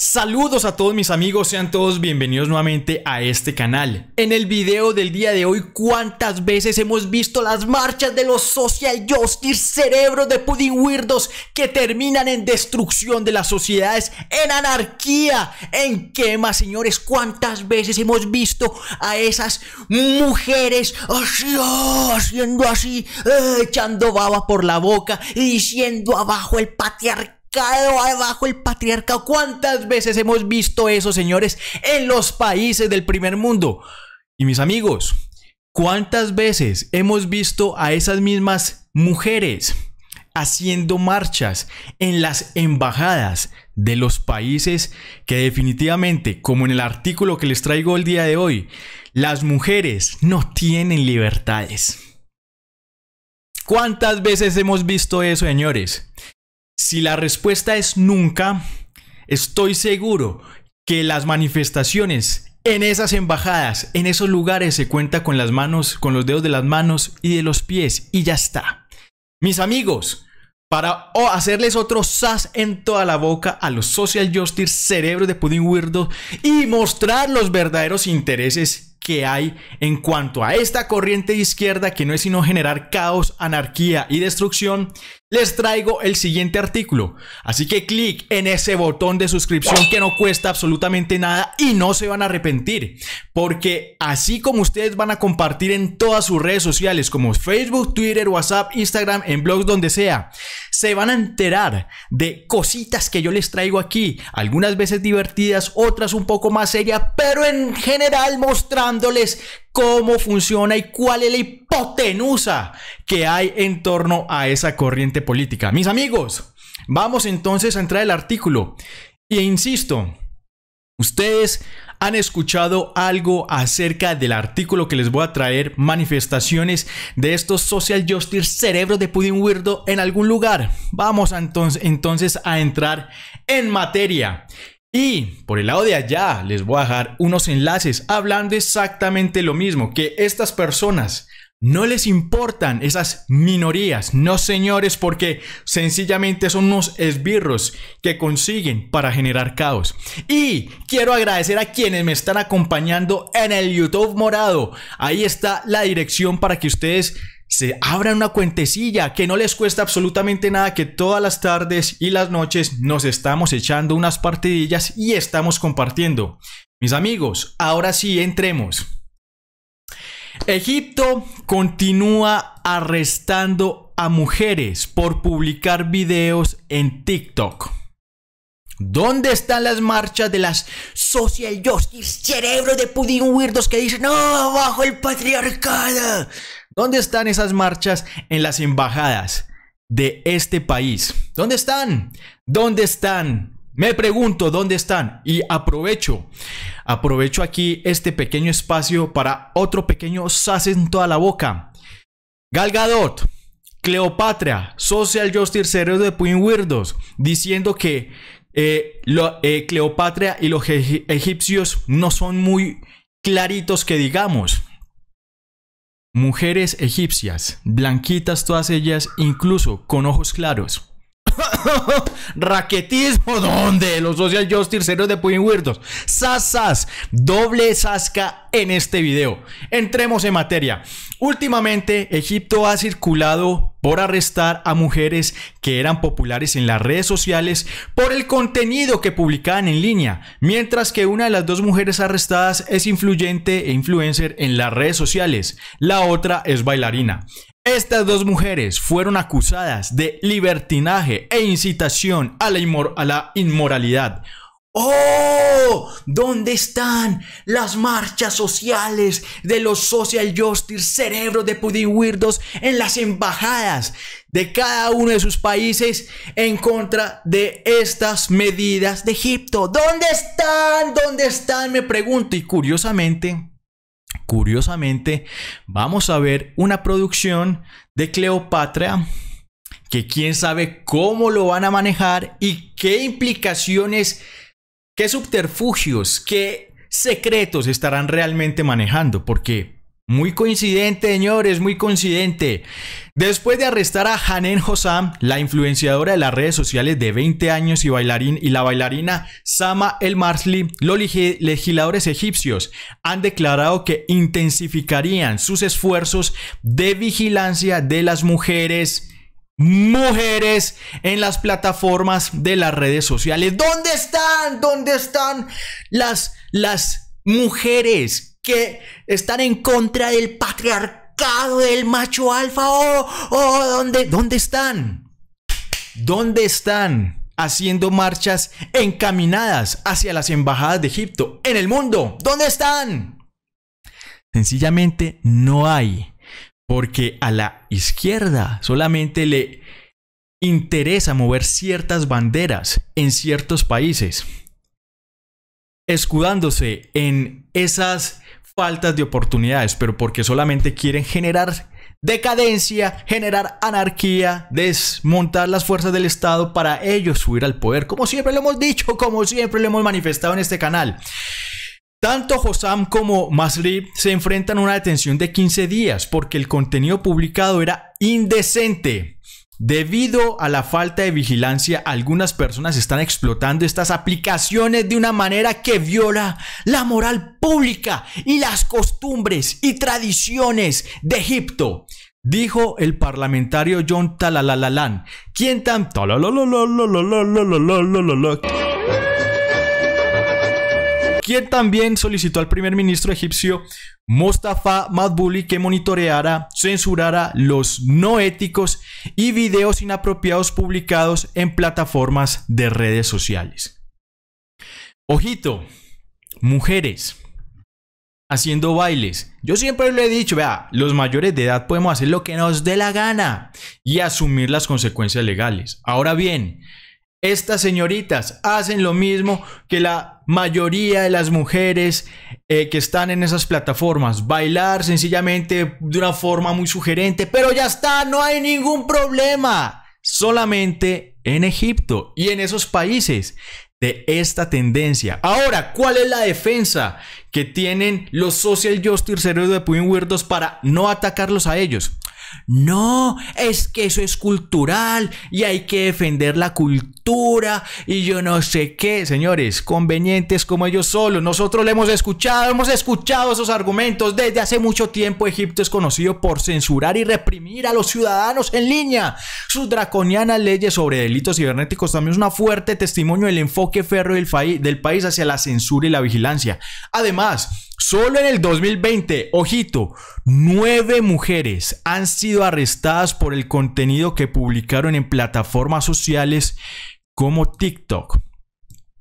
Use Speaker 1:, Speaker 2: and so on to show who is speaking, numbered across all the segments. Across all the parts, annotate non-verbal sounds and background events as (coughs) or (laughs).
Speaker 1: Saludos a todos mis amigos, sean todos bienvenidos nuevamente a este canal. En el video del día de hoy, ¿cuántas veces hemos visto las marchas de los social justice cerebros de pudding weirdos que terminan en destrucción de las sociedades, en anarquía, en quema, señores? ¿Cuántas veces hemos visto a esas mujeres oh, haciendo así, eh, echando baba por la boca y diciendo abajo el patriarcado? abajo el patriarcado. ¿Cuántas veces hemos visto eso, señores, en los países del primer mundo? Y mis amigos, ¿cuántas veces hemos visto a esas mismas mujeres haciendo marchas en las embajadas de los países que definitivamente, como en el artículo que les traigo el día de hoy, las mujeres no tienen libertades? ¿Cuántas veces hemos visto eso, señores? Si la respuesta es nunca, estoy seguro que las manifestaciones en esas embajadas, en esos lugares se cuenta con las manos, con los dedos de las manos y de los pies y ya está. Mis amigos, para o hacerles otro sas en toda la boca a los social justice cerebros de Pudding Weirdo y mostrar los verdaderos intereses que hay en cuanto a esta corriente izquierda que no es sino generar caos, anarquía y destrucción, les traigo el siguiente artículo, así que clic en ese botón de suscripción que no cuesta absolutamente nada y no se van a arrepentir, porque así como ustedes van a compartir en todas sus redes sociales como Facebook, Twitter, WhatsApp, Instagram, en blogs donde sea, se van a enterar de cositas que yo les traigo aquí, algunas veces divertidas, otras un poco más serias, pero en general mostrándoles cómo funciona y cuál es la hipotenusa que hay en torno a esa corriente política. Mis amigos, vamos entonces a entrar al artículo. E insisto, ustedes han escuchado algo acerca del artículo que les voy a traer, manifestaciones de estos social justice cerebros de pudding weirdo en algún lugar. Vamos entonces a entrar en materia. Y por el lado de allá les voy a dejar unos enlaces hablando exactamente lo mismo, que estas personas no les importan esas minorías, no señores, porque sencillamente son unos esbirros que consiguen para generar caos. Y quiero agradecer a quienes me están acompañando en el YouTube morado. Ahí está la dirección para que ustedes se abran una cuentecilla que no les cuesta absolutamente nada que todas las tardes y las noches nos estamos echando unas partidillas y estamos compartiendo. Mis amigos, ahora sí entremos. Egipto continúa arrestando a mujeres por publicar videos en TikTok. ¿Dónde están las marchas de las social justice Cerebro de pudín weirdos que dicen, no, abajo el patriarcado? ¿Dónde están esas marchas en las embajadas de este país? ¿Dónde están? ¿Dónde están? Me pregunto, ¿dónde están? Y aprovecho, aprovecho aquí este pequeño espacio para otro pequeño sas en toda la boca. Galgadot, Gadot, Cleopatra, Social Justice Series de Puin Weirdos, diciendo que eh, eh, Cleopatra y los egipcios no son muy claritos que digamos mujeres egipcias, blanquitas todas ellas, incluso con ojos claros. (coughs) Raquetismo, ¿dónde? Los social justice de Puyin Weirdos. Sasas, doble sasca en este video. Entremos en materia. Últimamente, Egipto ha circulado por arrestar a mujeres que eran populares en las redes sociales por el contenido que publicaban en línea, mientras que una de las dos mujeres arrestadas es influyente e influencer en las redes sociales, la otra es bailarina. Estas dos mujeres fueron acusadas de libertinaje e incitación a la, inmoralidad Oh, ¿dónde están las marchas sociales de los social justice, cerebros de pudding weirdos en las embajadas de cada uno de sus países en contra de estas medidas de Egipto? ¿Dónde están? ¿Dónde están? Me pregunto. Y curiosamente, curiosamente, vamos a ver una producción de Cleopatra que quién sabe cómo lo van a manejar y qué implicaciones ¿Qué subterfugios, qué secretos estarán realmente manejando? Porque muy coincidente, señores, muy coincidente. Después de arrestar a Hanen Hosam, la influenciadora de las redes sociales de 20 años y bailarín y la bailarina Sama El Marsli, los legisladores egipcios han declarado que intensificarían sus esfuerzos de vigilancia de las mujeres mujeres en las plataformas de las redes sociales. ¿Dónde están? ¿Dónde están las, las mujeres que están en contra del patriarcado, del macho alfa? ¿O oh, oh, ¿dónde, ¿Dónde están? ¿Dónde están? haciendo marchas encaminadas hacia las embajadas de Egipto en el mundo. ¿Dónde están? Sencillamente no hay porque a la izquierda solamente le interesa mover ciertas banderas en ciertos países, escudándose en esas faltas de oportunidades, pero porque solamente quieren generar decadencia, generar anarquía, desmontar las fuerzas del Estado para ellos subir al poder, como siempre lo hemos dicho, como siempre lo hemos manifestado en este canal. Tanto Hossam como Masri se enfrentan a una detención de 15 días porque el contenido publicado era indecente. Debido a la falta de vigilancia, algunas personas están explotando estas aplicaciones de una manera que viola la moral pública y las costumbres y tradiciones de Egipto dijo el parlamentario John Talalalalan, quien tan quien también solicitó al primer ministro egipcio Mostafa Madbouli que monitoreara, censurara los no éticos y videos inapropiados publicados en plataformas de redes sociales. Ojito, mujeres haciendo bailes. Yo siempre lo he dicho, vea, los mayores de edad podemos hacer lo que nos dé la gana y asumir las consecuencias legales. Ahora bien, estas señoritas hacen lo mismo que la mayoría de las mujeres eh, que están en esas plataformas. Bailar sencillamente de una forma muy sugerente, pero ya está, no hay ningún problema. Solamente en Egipto y en esos países de esta tendencia. Ahora, ¿cuál es la defensa que tienen los Social Justice Heroes de Pudding Weirdos para no atacarlos a ellos? No, es que eso es cultural y hay que defender la cultura y yo no sé qué, señores, convenientes como ellos solos. Nosotros le hemos escuchado, hemos escuchado esos argumentos. Desde hace mucho tiempo Egipto es conocido por censurar y reprimir a los ciudadanos en línea. Sus draconianas leyes sobre delitos cibernéticos también es una fuerte testimonio del enfoque férreo del país hacia la censura y la vigilancia. Además, Solo en el 2020, ojito, nueve mujeres han sido arrestadas por el contenido que publicaron en plataformas sociales como TikTok.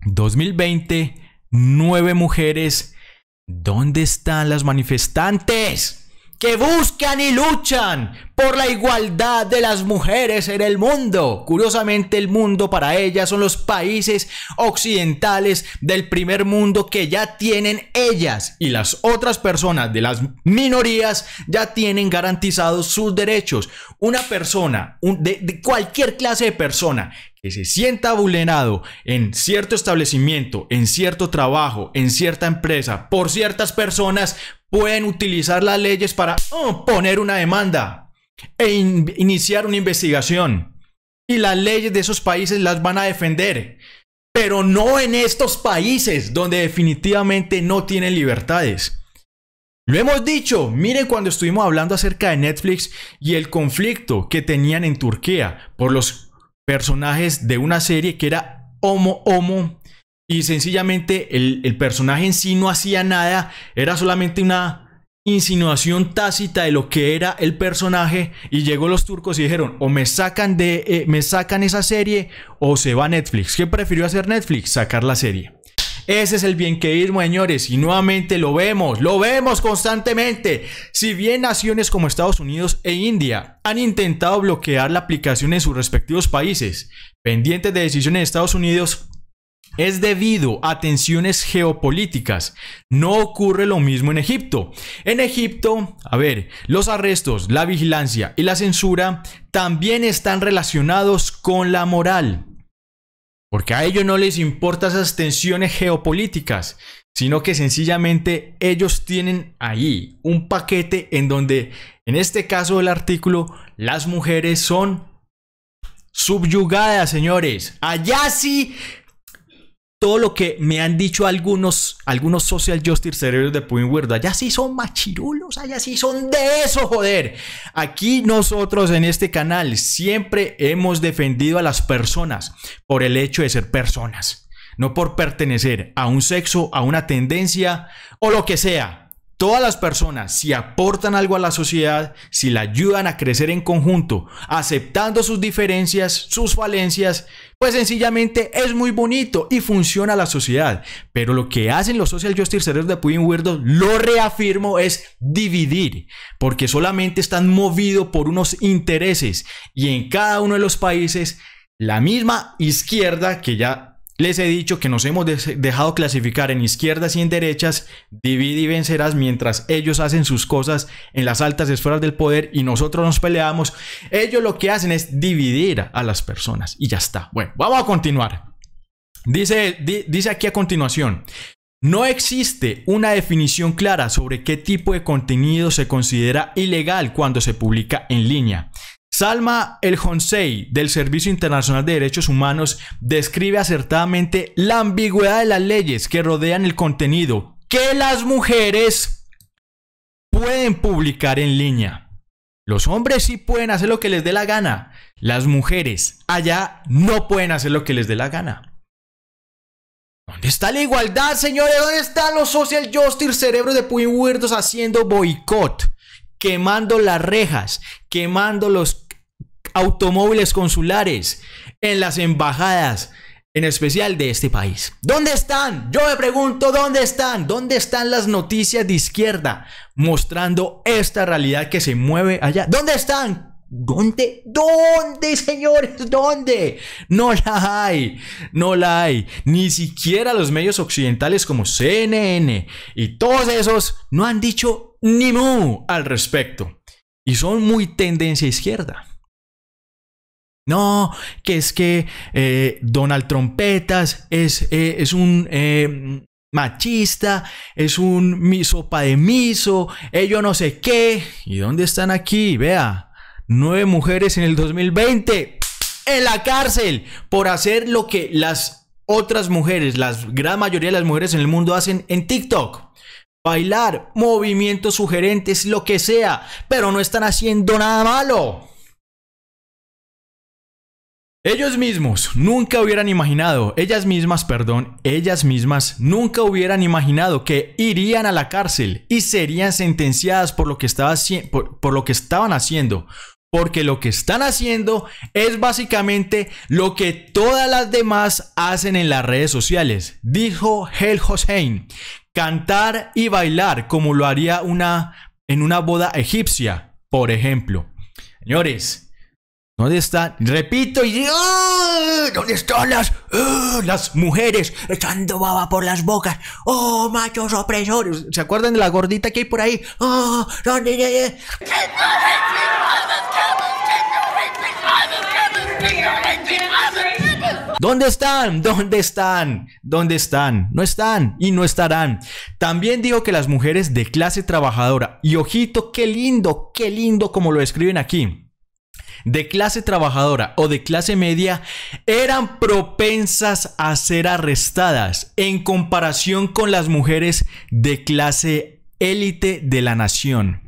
Speaker 1: 2020, nueve mujeres. ¿Dónde están las manifestantes? que buscan y luchan por la igualdad de las mujeres en el mundo. Curiosamente el mundo para ellas son los países occidentales del primer mundo que ya tienen ellas y las otras personas de las minorías ya tienen garantizados sus derechos. Una persona, de cualquier clase de persona se sienta vulnerado en cierto establecimiento, en cierto trabajo, en cierta empresa, por ciertas personas, pueden utilizar las leyes para poner una demanda e iniciar una investigación. Y las leyes de esos países las van a defender. Pero no en estos países donde definitivamente no tienen libertades. Lo hemos dicho, miren cuando estuvimos hablando acerca de Netflix y el conflicto que tenían en Turquía por los personajes de una serie que era Homo Homo y sencillamente el, personaje en sí no hacía nada, era solamente una insinuación tácita de lo que era el personaje y llegó los turcos y dijeron o me sacan de eh, me sacan esa serie o se va Netflix. ¿Qué prefirió hacer Netflix? Sacar la serie. Ese es el bien que ir, señores, y nuevamente lo vemos, lo vemos constantemente. Si bien naciones como Estados Unidos e India han intentado bloquear la aplicación en sus respectivos países, pendientes de decisiones de Estados Unidos, es debido a tensiones geopolíticas. No ocurre lo mismo en Egipto. En Egipto, a ver, los arrestos, la vigilancia y la censura también están relacionados con la moral porque a ellos no les importan esas tensiones geopolíticas, sino que sencillamente ellos tienen ahí un paquete en donde, en este caso del artículo, las mujeres son subyugadas, señores. Allá sí todo lo que me han dicho algunos, algunos social justice cerebros de Puin Weirdo. Allá sí son machirulos, allá ah, sí son de eso, joder. Aquí nosotros en este canal siempre hemos defendido a las personas por el hecho de ser personas, no por pertenecer a un sexo, a una tendencia o lo que sea. Todas las personas, si aportan algo a la sociedad, si la ayudan a crecer en conjunto, aceptando sus diferencias, sus falencias, pues sencillamente es muy bonito y funciona la sociedad. Pero lo que hacen los social justice cerebros de Pudding Weirdo, lo reafirmo, es dividir, porque solamente están movidos por unos intereses y en cada uno de los países la misma izquierda que ya les he dicho que nos hemos dejado clasificar en izquierdas y en derechas, divide y vencerás mientras ellos hacen sus cosas en las altas esferas del poder y nosotros nos peleamos. Ellos lo que hacen es dividir a las personas y ya está. Bueno, vamos a continuar. Dice, dice aquí a continuación, no existe una definición clara sobre qué tipo de contenido se considera ilegal cuando se publica en línea. Salma El Honsei, del Servicio Internacional de Derechos Humanos, describe acertadamente la ambigüedad de las leyes que rodean el contenido que las mujeres pueden publicar en línea. Los hombres sí pueden hacer lo que les dé la gana. Las mujeres allá no pueden hacer lo que les dé la gana. ¿Dónde está la igualdad, señores? ¿Dónde están los social justice cerebros de weirdos haciendo boicot? Quemando las rejas, quemando los automóviles consulares, en las embajadas, en especial de este país. ¿Dónde están? Yo me pregunto, ¿dónde están? ¿Dónde están las noticias de izquierda mostrando esta realidad que se mueve allá? ¿Dónde están? ¿Dónde? ¿Dónde, señores? ¿Dónde? No la hay, no la hay. Ni siquiera los medios occidentales como CNN y todos esos no han dicho ni mu al respecto. Y son muy tendencia izquierda. No, que es que eh, Donald Trompetas es, eh, es un eh, machista, es un misopa de miso, ello no sé qué. ¿Y dónde están aquí? Vea, nueve mujeres en el 2020 en la cárcel por hacer lo que las otras mujeres, la gran mayoría de las mujeres en el mundo hacen en TikTok. Bailar, movimientos sugerentes, lo que sea, pero no están haciendo nada malo. Ellos mismos nunca hubieran imaginado, ellas mismas, perdón, ellas mismas nunca hubieran imaginado que irían a la cárcel y serían sentenciadas por lo que, estaban haciendo. Porque lo que están haciendo es básicamente lo que todas las demás hacen en las redes sociales, dijo Hel Hossein. Cantar y bailar como lo haría una, en una boda egipcia, por ejemplo. Señores, ¿Dónde están? Repito, y ¿dónde están las, las mujeres echando baba por las bocas? ¡Oh, machos opresores! ¿Se acuerdan de la gordita que hay por ahí? Oh, ¿dónde? están? ¿Dónde están? ¿Dónde están? No están y no estarán. También digo que las mujeres de clase trabajadora, y ojito, qué lindo, qué lindo como lo escriben aquí de clase trabajadora o de clase media eran propensas a ser arrestadas en comparación con las mujeres de clase élite de la nación.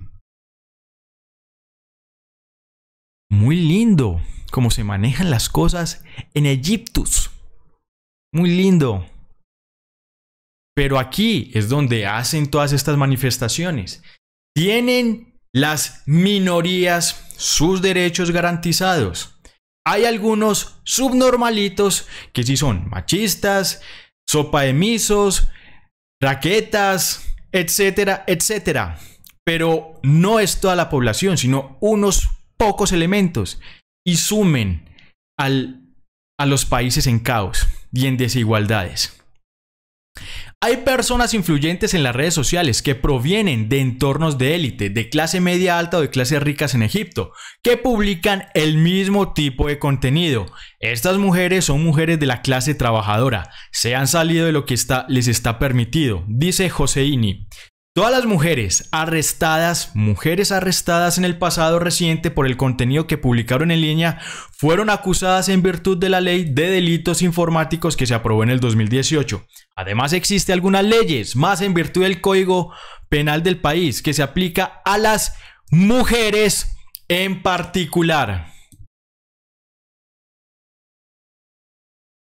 Speaker 1: Muy lindo como se manejan las cosas en Egiptus. Muy lindo. Pero aquí es donde hacen todas estas manifestaciones. Tienen las minorías sus derechos garantizados. Hay algunos subnormalitos que sí son machistas, sopa de misos, raquetas, etcétera, etcétera. Pero no es toda la población, sino unos pocos elementos y sumen al, a los países en caos y en desigualdades. Hay personas influyentes en las redes sociales que provienen de entornos de élite, de clase media alta o de clases ricas en Egipto, que publican el mismo tipo de contenido. Estas mujeres son mujeres de la clase trabajadora, se han salido de lo que está, les está permitido, dice Joseini. Todas las mujeres arrestadas, mujeres arrestadas en el pasado reciente por el contenido que publicaron en línea, fueron acusadas en virtud de la ley de delitos informáticos que se aprobó en el 2018. Además existe algunas leyes más en virtud del Código Penal del país que se aplica a las mujeres en particular.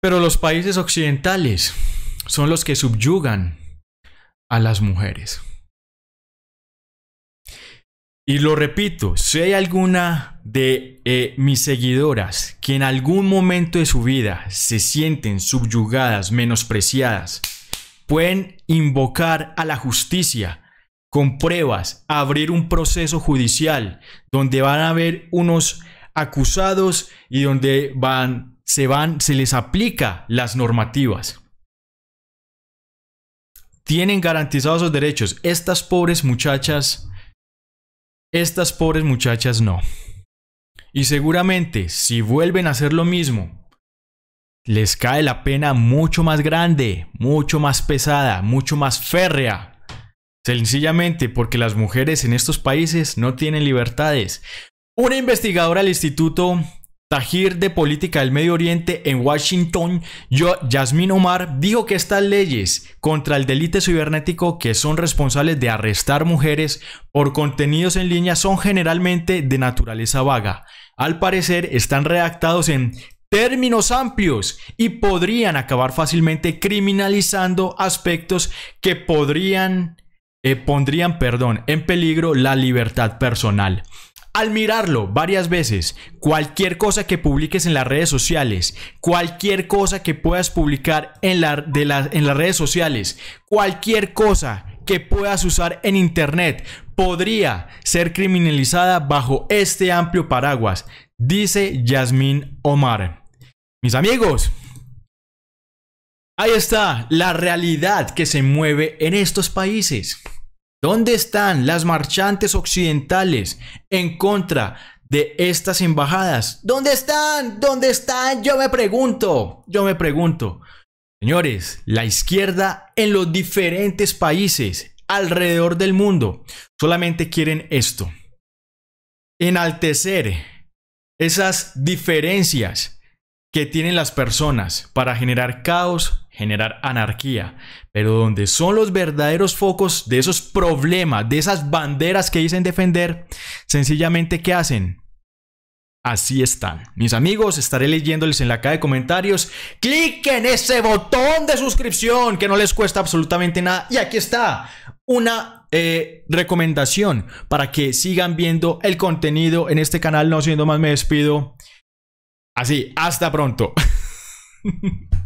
Speaker 1: Pero los países occidentales son los que subyugan a las mujeres. Y lo repito, si hay alguna de eh, mis seguidoras que en algún momento de su vida se sienten subyugadas, menospreciadas, pueden invocar a la justicia con pruebas, abrir un proceso judicial donde van a haber unos acusados y donde van, se van, se les aplica las normativas. Tienen garantizados sus derechos. Estas pobres muchachas estas pobres muchachas no. Y seguramente, si vuelven a hacer lo mismo, les cae la pena mucho más grande, mucho más pesada, mucho más férrea. Sencillamente porque las mujeres en estos países no tienen libertades. Una investigadora del Instituto Tajir de Política del Medio Oriente en Washington, Yasmin Omar, dijo que estas leyes contra el delito cibernético que son responsables de arrestar mujeres por contenidos en línea son generalmente de naturaleza vaga. Al parecer están redactados en términos amplios y podrían acabar fácilmente criminalizando aspectos que podrían, eh, pondrían, perdón, en peligro la libertad personal. Al mirarlo varias veces, cualquier cosa que publiques en las redes sociales, cualquier cosa que puedas publicar en, las redes sociales, cualquier cosa que puedas usar en Internet podría ser criminalizada bajo este amplio paraguas, dice Yasmín Omar. Mis amigos, ahí está la realidad que se mueve en estos países. ¿Dónde están las marchantes occidentales en contra de estas embajadas? ¿Dónde están? ¿Dónde están? Yo me pregunto, yo me pregunto. Señores, la izquierda en los diferentes países alrededor del mundo solamente quieren esto. Enaltecer esas diferencias que tienen las personas para generar caos, generar anarquía, pero donde son los verdaderos focos de esos problemas, de esas banderas que dicen defender, sencillamente ¿qué hacen? Así están. Mis amigos, estaré leyéndoles en la caja de comentarios. en ese botón de suscripción que no les cuesta absolutamente nada. Y aquí está una eh, recomendación para que sigan viendo el contenido en este canal. No siendo más, me despido. Así, hasta pronto. (laughs)